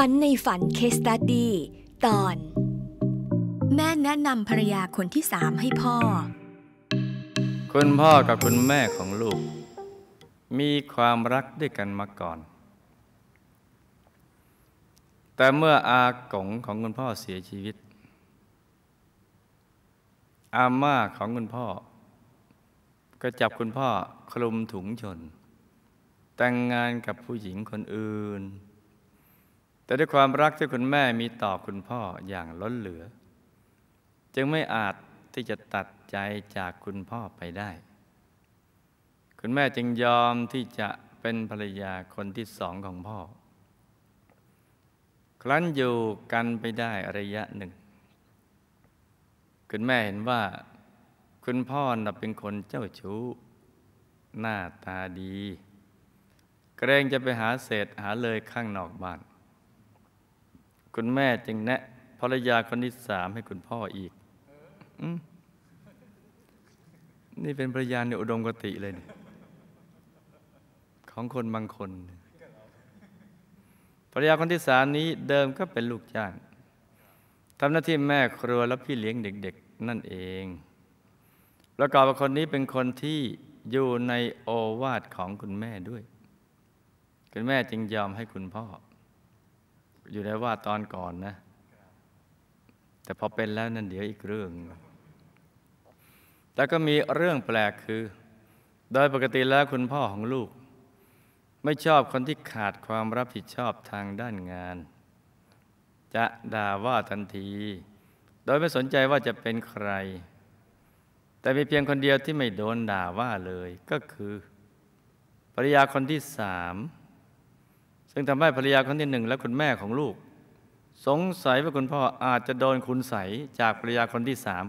ฝันในฝันเคสตัดดี้ตอน แม่แนะนำภรรยาคนที่สามให้พ่อ คุณพ่อกับคุณแม่ของลูก มีความรักด้วยกันมาก่อน แต่เมื่ออากงของคุณพ่อเสียชีวิต อาม่าของคุณพ่อ ก็จับคุณพ่อคลุมถุงชน แต่งงานกับผู้หญิงคนอื่นแต่ด้วยความรักที่คุณแม่มีต่อคุณพ่ออย่างล้นเหลือ จึงไม่อาจที่จะตัดใจจากคุณพ่อไปได้ คุณแม่จึงยอมที่จะเป็นภรรยาคนที่สองของพ่อ ครั้นอยู่กันไปได้ระยะหนึ่ง คุณแม่เห็นว่า คุณพ่อนับเป็นคนเจ้าชู้หน้าตาดีเกรงจะไปหาเศษหาเลยข้างนอกบ้านคุณแม่จึงแนะภรรยาคนที่สามให้คุณพ่ออีกอนี่เป็นภรรยาในอุดมกติเลยนี่ ของคนบางคนภรรยาคนที่สามนี้เดิมก็เป็นลูกจ้างทำหน้าที่แม่ครัวและพี่เลี้ยงเด็กๆ นั่นเองประกอบกับคนนี้เป็นคนที่อยู่ในโอวาทของคุณแม่ด้วย คุณแม่จึงยอมให้คุณพ่ออยู่ในว่าตอนก่อนนะ แต่พอเป็นแล้วนั่นเดี๋ยวอีกเรื่องแล้วก็มีเรื่องแปลกคือ โดยปกติแล้วคุณพ่อของลูก ไม่ชอบคนที่ขาดความรับผิดชอบทางด้านงาน จะด่าว่าทันที โดยไม่สนใจว่าจะเป็นใคร แต่มีเพียงคนเดียวที่ไม่โดนด่าว่าเลย ก็คือภรรยาคนที่สามซึ่งทำให้ภรรยาคนที่หนึ่งและคุณแม่ของลูก สงสัยว่าคุณพ่ออาจจะโดนคุณใสจากภรรยาคนที่สาม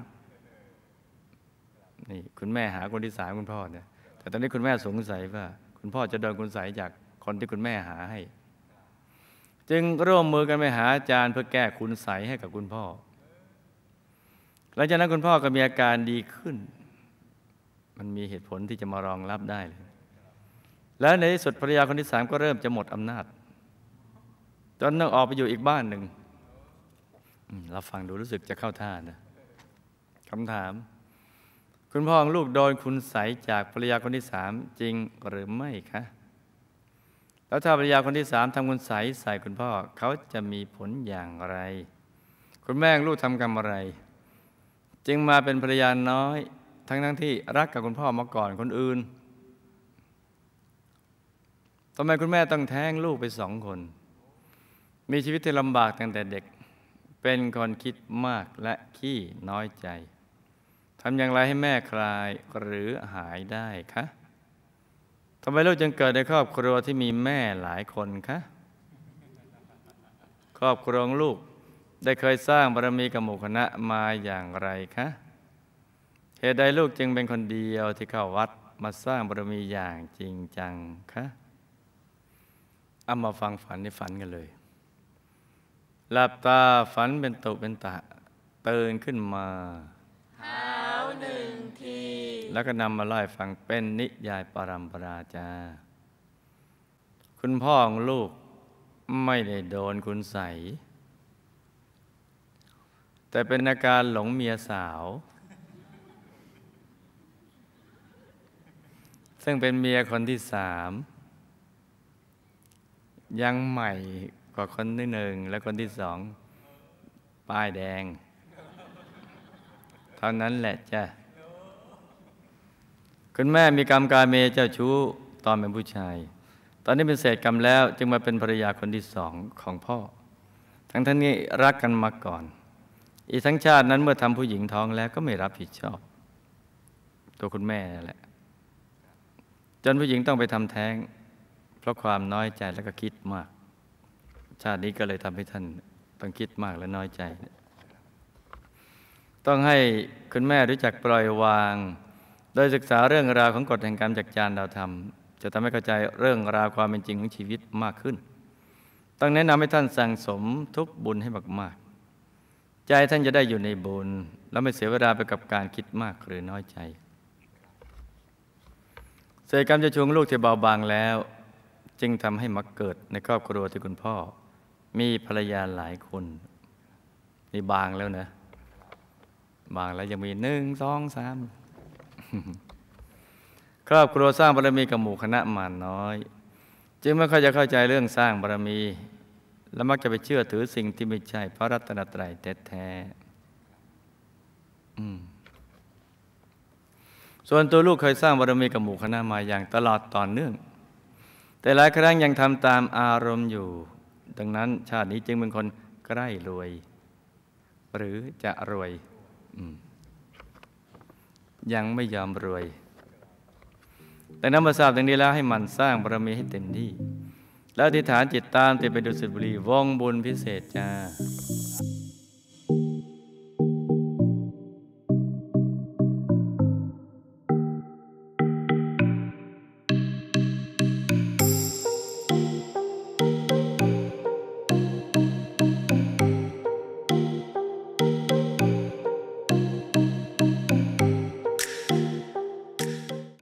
นี่คุณแม่หาคนที่สามคุณพ่อเนี่ยแต่ตอนนี้คุณแม่สงสัยว่า คุณพ่อจะโดนคุณใสจากคนที่คุณแม่หาให้ จึงร่วมมือกันไปหาอาจารย์เพื่อแก้คุณใสให้กับคุณพ่อหลังจากนั้นคุณพ่อก็มีอาการดีขึ้น มันมีเหตุผลที่จะมารองรับได้เลยแล้วในที่สุดภรรยาคนที่สามก็เริ่มจะหมดอำนาจจนต้องออกไปอยู่อีกบ้านหนึ่ง เราฟังดูรู้สึกจะเข้าท่านะคำถาม คุณพ่อของลูกโดนคุณใสจากภรรยาคนที่สาม จริงหรือไม่คะ แล้วถ้าภรรยาคนที่สามทำคุณใสใส่คุณพ่อ เขาจะมีผลอย่างไร คุณแม่ลูกทำกรรมอะไร จึงมาเป็นภรรยาน้อย ทั้งทั้งที่รักกับคุณพ่อมาก่อนคนอื่นทำไมคุณแม่ต้องแท้งลูกไปสองคนมีชีวิตที่ลำบากตั้งแต่เด็ก เป็นคนคิดมากและขี้น้อยใจ ทำอย่างไรให้แม่คลายหรือหายได้คะทำไมลูกจึงเกิดในครอบครัวที่มีแม่หลายคนคะ ครอบครัวลูกได้เคยสร้างบารมีกับหมู่คณะมาอย่างไรคะ เหตุใดลูกจึงเป็นคนเดียวที่เข้าวัดมาสร้างบารมีอย่างจริงจังคะเอามาฟังฝันในฝันกันเลยหลับตาฝันเป็นตุเป็นตะเตือนขึ้นมาเท้าหนึ่งที แล้วก็นำมาไล่ฟังเป็นนิยายปรัมปราจา คุณพ่อของลูกไม่ได้โดนคุณใสแต่เป็นอาการหลงเมียสาว ซึ่งเป็นเมียคนที่สาม ยังใหม่กว่าคนที่หนึ่งและคนที่สองป้ายแดงเท่านั้นแหละจ้ะคุณแม่มีกรรมการเมเจ้าชู้ตอนเป็นผู้ชาย ตอนนี้เป็นเศษกรรมแล้ว จึงมาเป็นภรรยาคนที่สองของพ่อ ทั้งท่านนี้รักกันมาก่อน อีกทั้งชาตินั้นเมื่อทำผู้หญิงท้องแล้วก็ไม่รับผิดชอบ ตัวคุณแม่นั่นแหละ จนผู้หญิงต้องไปทำแท้ง เพราะความน้อยใจและก็คิดมากชาตินี้ก็เลยทำให้ท่านต้องคิดมากและน้อยใจ ต้องให้คุณแม่รู้จักปล่อยวาง โดยศึกษาเรื่องราวของกฎแห่งกรรมจากจานดาวธรรมจะทำให้เข้าใจเรื่องราวความเป็นจริงของชีวิตมากขึ้น ต้องแนะนำให้ท่านสั่งสมทุกบุญให้มากๆใจท่านจะได้อยู่ในบุญ แล้วไม่เสียเวลาไปกับการคิดมากหรือน้อยใจเศษกรรมจะชวงลูกที่เบาบางแล้ว จึงทำให้มักเกิดในครอบครัวที่คุณพ่อมีภรรยาหลายคนนี่บางแล้วนะ บางแล้ว ยังมีหนึ่งสองสามครอบครัวสร้างบารมีกับหมู่คณะมานน้อย จึงไม่ค่อยจะเข้าใจเรื่องสร้างบารมี และมักจะไปเชื่อถือสิ่งที่ไม่ใช่พระรัตนตรัยแท้ๆส่วนตัวลูกเคยสร้างบารมีกับหมู่คณะมาอย่างตลอดต่อนเนื่อง แต่หลายครั้งยังทำตามอารมณ์อยู่ดังนั้นชาตินี้จึงเป็นคนใกล้รวย หรือจะรวยยังไม่ยอมรวยแต่นั้นมาทราบดังนี้แล้วให้มันสร้างบารมีให้เต็มที่ แล้วอธิษฐานจิตตามติดไปดูสุบรีว่องบุญพิเศษจ้า